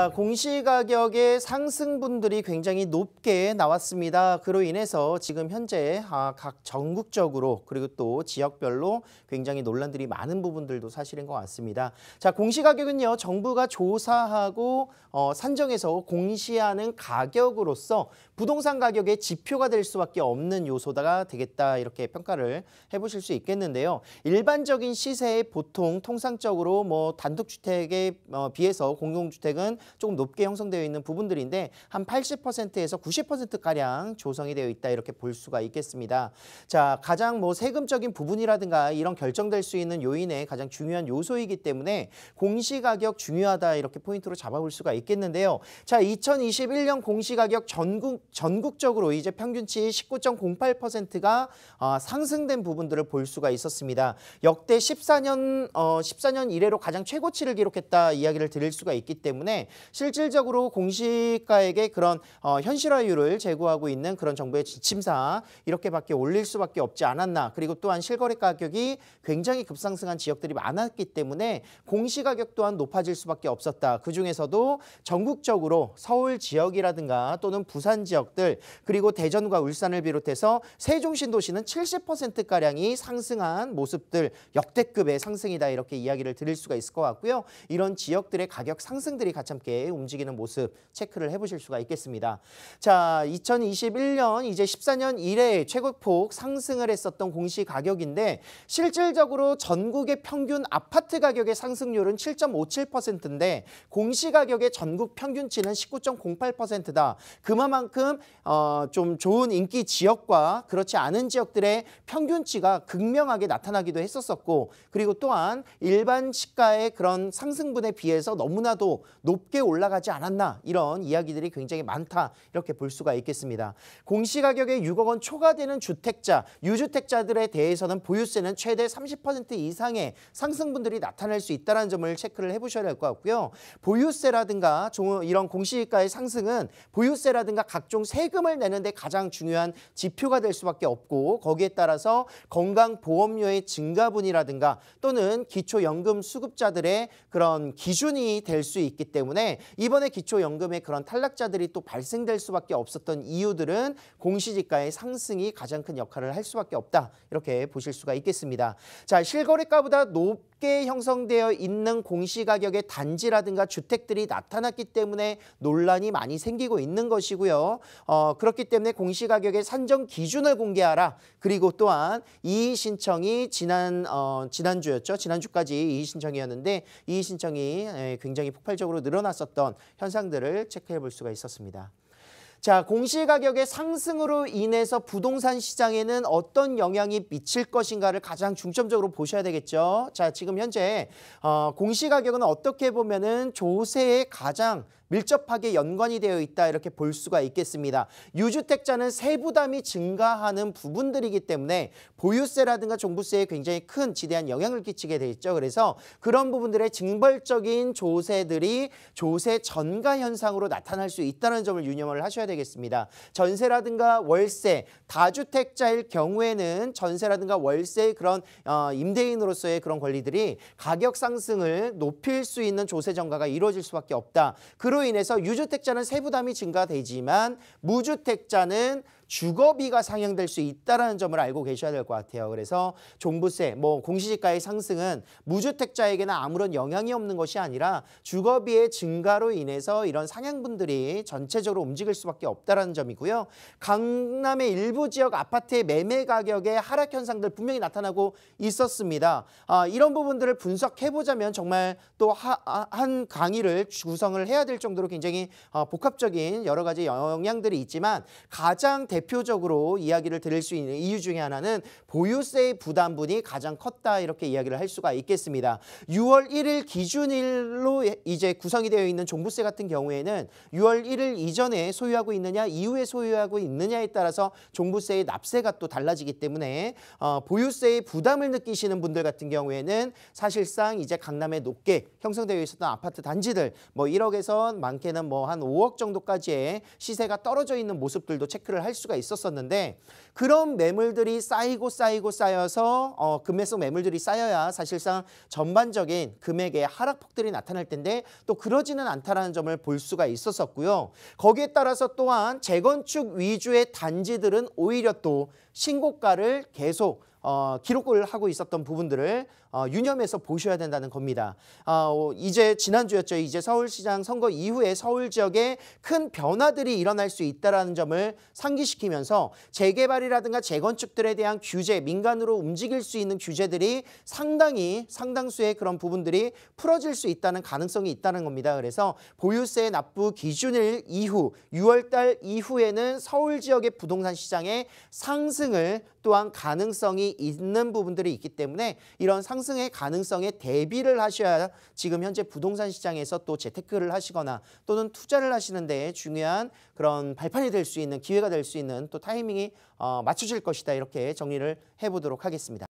아, 공시가격의 상승분들이 굉장히 높게 나왔습니다. 그로 인해서 지금 현재 아, 각 전국적으로 그리고 또 지역별로 굉장히 논란들이 많은 부분들도 사실인 것 같습니다. 자 공시가격은요 정부가 조사하고 어, 산정해서 공시하는 가격으로서 부동산 가격의 지표가 될 수밖에 없는 요소다가 되겠다 이렇게 평가를 해보실 수 있겠는데요. 일반적인 시세에 보통 통상적으로 뭐 단독주택에 어, 비해서 공동주택은 조금 높게 형성되어 있는 부분들인데 한 80%에서 90%가량 조성이 되어 있다 이렇게 볼 수가 있겠습니다. 자 가장 뭐 세금적인 부분이라든가 이런 결정될 수 있는 요인의 가장 중요한 요소이기 때문에 공시가격 중요하다 이렇게 포인트로 잡아볼 수가 있겠는데요. 자 2021년 공시가격 전국, 전국적으로 이제 평균치 19.08%가 어, 상승된 부분들을 볼 수가 있었습니다. 역대 14년 어, 14년 이래로 가장 최고치를 기록했다 이야기를 드릴 수가 있기 때문에 실질적으로 공시가액의 그런 어, 현실화율을 제고하고 있는 그런 정부의 지침상 이렇게밖에 올릴 수밖에 없지 않았나. 그리고 또한 실거래 가격이 굉장히 급상승한 지역들이 많았기 때문에 공시가격 또한 높아질 수밖에 없었다. 그중에서도 전국적으로 서울 지역이라든가 또는 부산 지역들 그리고 대전과 울산을 비롯해서 세종신도시는 70%가량이 상승한 모습들 역대급의 상승이다 이렇게 이야기를 드릴 수가 있을 것 같고요. 이런 지역들의 가격 상승들이 가이 자게 움직이는 모습 체크를 해보실 수가 있겠습니다. 자, 2021년 이제 14년 이래 최고폭 상승을 했었던 공시가격인데 실질적으로 전국의 평균 아파트 가격의 상승률은 7.57%인데 공시가격의 전국 평균치는 19.08%다. 그만큼 어, 좀 좋은 인기 지역과 그렇지 않은 지역들의 평균치가 극명하게 나타나기도 했었었고 그리고 또한 일반 시가의 그런 상승분에 비해서 너무나도 높게 높게 올라가지 않았나 이런 이야기들이 굉장히 많다 이렇게 볼 수가 있겠습니다. 공시가격에 6억 원 초과되는 주택자, 유주택자들에 대해서는 보유세는 최대 30% 이상의 상승분들이 나타날 수 있다는 점을 체크를 해보셔야 할 것 같고요. 보유세라든가 이런 공시가의 상승은 보유세라든가 각종 세금을 내는데 가장 중요한 지표가 될 수밖에 없고 거기에 따라서 건강보험료의 증가분이라든가 또는 기초연금 수급자들의 그런 기준이 될 수 있기 때문에 이번에 기초연금의 그런 탈락자들이 또 발생될 수밖에 없었던 이유들은 공시지가의 상승이 가장 큰 역할을 할 수밖에 없다. 이렇게 보실 수가 있겠습니다. 자, 실거래가보다 높게 형성되어 있는 공시가격의 단지라든가 주택들이 나타났기 때문에 논란이 많이 생기고 있는 것이고요. 어, 그렇기 때문에 공시가격의 산정 기준을 공개하라. 그리고 또한 이의 신청이 지난 어, 지난주였죠. 지난주까지 이의 신청이었는데 이의 신청이 굉장히 폭발적으로 늘어나 나타났었던 현상들을 체크해 볼 수가 있었습니다. 자, 공시가격의 상승으로 인해서 부동산 시장에는 어떤 영향이 미칠 것인가를 가장 중점적으로 보셔야 되겠죠. 자, 지금 현재 어, 공시가격은 어떻게 보면은 조세의 가장 밀접하게 연관이 되어 있다 이렇게 볼 수가 있겠습니다. 유주택자는 세부담이 증가하는 부분들이기 때문에 보유세라든가 종부세에 굉장히 큰 지대한 영향을 끼치게 돼 있죠. 그래서 그런 부분들의 징벌적인 조세들이 조세 전가 현상으로 나타날 수 있다는 점을 유념을 하셔야 되겠습니다. 전세라든가 월세, 다주택자일 경우에는 전세라든가 월세의 그런 어, 임대인으로서의 그런 권리들이 가격 상승을 높일 수 있는 조세 전가가 이루어질 수밖에 없다. 그런 그로 인해서 유주택자는 세부담이 증가되지만 무주택자는 주거비가 상향될 수 있다는 점을 알고 계셔야 될 것 같아요. 그래서 종부세, 뭐 공시지가의 상승은 무주택자에게는 아무런 영향이 없는 것이 아니라 주거비의 증가로 인해서 이런 상향분들이 전체적으로 움직일 수밖에 없다는 점이고요. 강남의 일부 지역 아파트의 매매 가격의 하락 현상들 분명히 나타나고 있었습니다. 아, 이런 부분들을 분석해보자면 정말 또한 아, 강의를 구성을 해야 될 정도로 굉장히 어, 복합적인 여러 가지 영향들이 있지만 가장 대 대표적으로 이야기를 드릴 수 있는 이유 중에 하나는 보유세 의 부담분이 가장 컸다 이렇게 이야기를 할 수가 있겠습니다. 6월 1일 기준일로 이제 구성이 되어 있는 종부세 같은 경우에는 6월 1일 이전에 소유하고 있느냐 이후에 소유하고 있느냐에 따라서 종부세의 납세가 또 달라지기 때문에 어, 보유세의 부담을 느끼시는 분들 같은 경우에는 사실상 이제 강남에 높게 형성되어 있었던 아파트 단지들 뭐 1억에서 많게는 뭐 한 5억 정도까지의 시세가 떨어져 있는 모습들도 체크를 할 수가 수가 있었었는데 그런 매물들이 쌓이고 쌓이고 쌓여서 어, 금매수 매물들이 쌓여야 사실상 전반적인 금액의 하락폭들이 나타날 텐데 또 그러지는 않다라는 점을 볼 수가 있었었고요. 거기에 따라서 또한 재건축 위주의 단지들은 오히려 또 신고가를 계속 어, 기록을 하고 있었던 부분들을 어, 유념해서 보셔야 된다는 겁니다. 어, 이제 지난주였죠. 이제 서울시장 선거 이후에 서울 지역에 큰 변화들이 일어날 수 있다는 점을 상기시키면서 재개발이라든가 재건축들에 대한 규제, 민간으로 움직일 수 있는 규제들이 상당히 상당수의 그런 부분들이 풀어질 수 있다는 가능성이 있다는 겁니다. 그래서 보유세 납부 기준일 이후 6월달 이후에는 서울 지역의 부동산 시장의 상승을 또한 가능성이 있는 부분들이 있기 때문에 이런 상승의 가능성에 대비를 하셔야 지금 현재 부동산 시장에서 또 재테크를 하시거나 또는 투자를 하시는 데 중요한 그런 발판이 될 수 있는 기회가 될 수 있는 또 타이밍이 어, 맞춰질 것이다 이렇게 정리를 해보도록 하겠습니다.